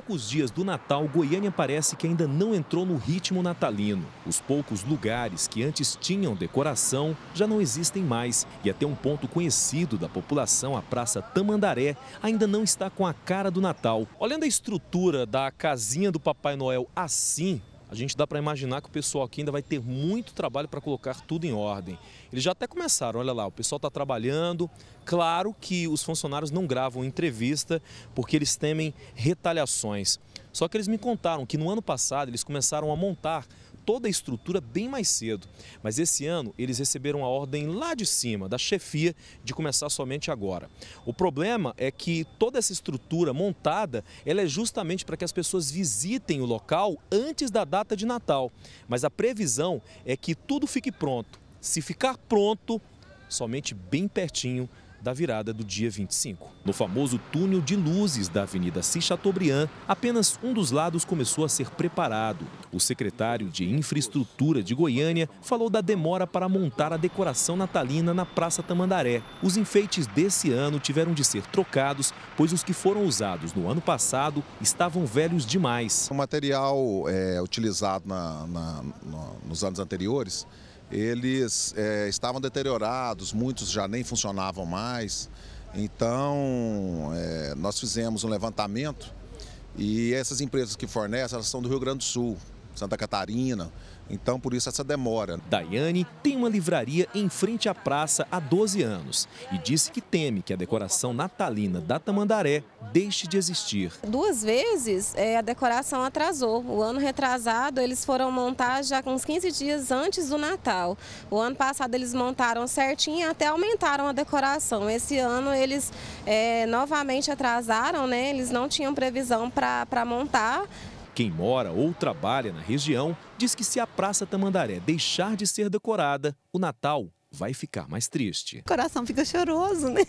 poucos dias do Natal, Goiânia parece que ainda não entrou no ritmo natalino. Os poucos lugares que antes tinham decoração já não existem mais e até um ponto conhecido da população, a Praça Tamandaré, ainda não está com a cara do Natal. Olhando a estrutura da casinha do Papai Noel assim, a gente dá para imaginar que o pessoal aqui ainda vai ter muito trabalho para colocar tudo em ordem. Eles já até começaram, olha lá, o pessoal está trabalhando. Claro que os funcionários não gravam entrevista porque eles temem retaliações. Só que eles me contaram que no ano passado eles começaram a montar toda a estrutura bem mais cedo. Mas esse ano eles receberam a ordem lá de cima, da chefia, de começar somente agora. O problema é que toda essa estrutura montada, ela é justamente para que as pessoas visitem o local antes da data de Natal. Mas a previsão é que tudo fique pronto. Se ficar pronto, somente bem pertinho da virada do dia 25. No famoso túnel de luzes da Avenida C. Chateaubriand, apenas um dos lados começou a ser preparado. O secretário de Infraestrutura de Goiânia falou da demora para montar a decoração natalina na Praça Tamandaré. Os enfeites desse ano tiveram de ser trocados, pois os que foram usados no ano passado estavam velhos demais. O material é, utilizado na, na, na, nos anos anteriores eles é, estavam deteriorados, muitos já nem funcionavam mais. Então, é, nós fizemos um levantamento e essas empresas que fornecem, elas são do Rio Grande do Sul, Santa Catarina. Então, por isso essa demora. Daiane tem uma livraria em frente à praça há 12 anos e disse que teme que a decoração natalina da Tamandaré deixe de existir. Duas vezes é, a decoração atrasou. O ano retrasado eles foram montar já uns 15 dias antes do Natal. O ano passado eles montaram certinho e até aumentaram a decoração. Esse ano eles é, novamente atrasaram, né? eles não tinham previsão para montar quem mora ou trabalha na região diz que se a Praça Tamandaré deixar de ser decorada, o Natal vai ficar mais triste. O coração fica choroso, né?